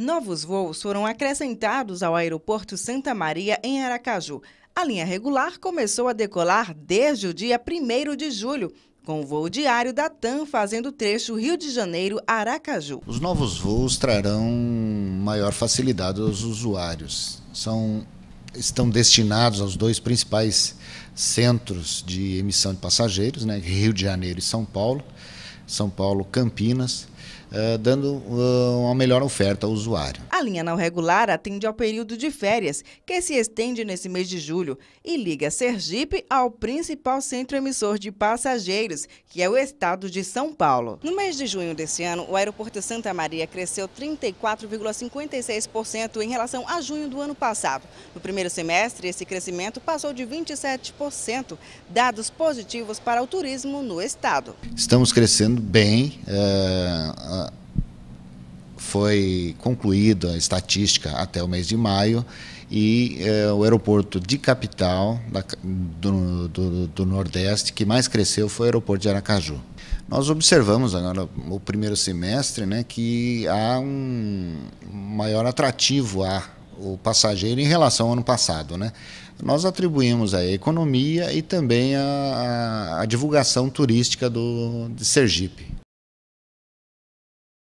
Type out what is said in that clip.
Novos voos foram acrescentados ao Aeroporto Santa Maria, em Aracaju. A linha regular começou a decolar desde o dia 1 de julho, com o voo diário da TAM fazendo o trecho Rio de Janeiro-Aracaju. Os novos voos trarão maior facilidade aos usuários. São estão destinados aos dois principais centros de emissão de passageiros, né? Rio de Janeiro e São Paulo, São Paulo Campinas. Uh, dando uh, uma melhor oferta ao usuário. A linha não regular atende ao período de férias, que se estende nesse mês de julho, e liga Sergipe ao principal centro emissor de passageiros, que é o estado de São Paulo. No mês de junho desse ano, o aeroporto Santa Maria cresceu 34,56% em relação a junho do ano passado. No primeiro semestre, esse crescimento passou de 27%, dados positivos para o turismo no estado. Estamos crescendo bem. Uh foi concluída a estatística até o mês de maio e é, o aeroporto de capital da, do, do, do, Nordeste que mais cresceu foi o aeroporto de Aracaju. Nós observamos agora o primeiro semestre né, que há um maior atrativo a o passageiro em relação ao ano passado. Né? Nós atribuímos a economia e também a, a, a divulgação turística do, de Sergipe.